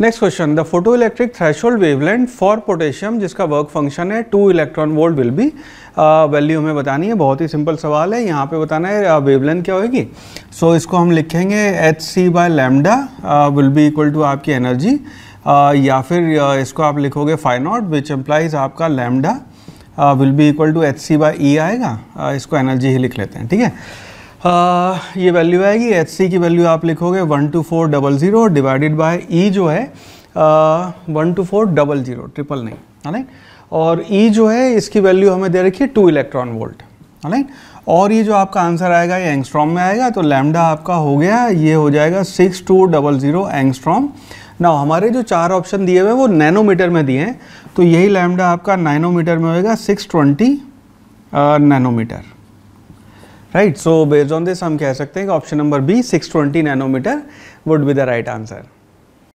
next question the photo electric threshold wavelength for potassium जिसका work function है two electron volt will be value हमें बतानी है बहुत ही सिंपल सवाल है यहाँ पे बताना है वेवलेंथ uh, क्या होगी सो so, इसको हम लिखेंगे H C by lambda will be equal to आपकी एनर्जी uh, या फिर uh, इसको आप लिखोगे फाइव नॉट विच एम्प्लाइज आपका lambda will be equal to H C by E आएगा uh, इसको एनर्जी ही लिख लेते हैं ठीक है आ, uh, ये वैल्यू आएगी एच सी की वैल्यू आप लिखोगे one two four double zero divided by E जो है one two four double zero triple नहीं है ना और ई e जो है इसकी वैल्यू हमें दे रखी है टू इलेक्ट्रॉन वोल्ट है ना और ये जो आपका आंसर आएगा ये एंगस्ट्रॉम में आएगा तो लैमडा आपका हो गया ये हो जाएगा six two double zero angstrom ना हमारे जो चार ऑप्शन दिए हुए वो नैनोमीटर में दिए हैं तो यही लैमडा आपका नैनोमीटर में होगा six twenty nanometre right so based on this हम कह सकते हैं कि option number B 620 nanometre would be the right answer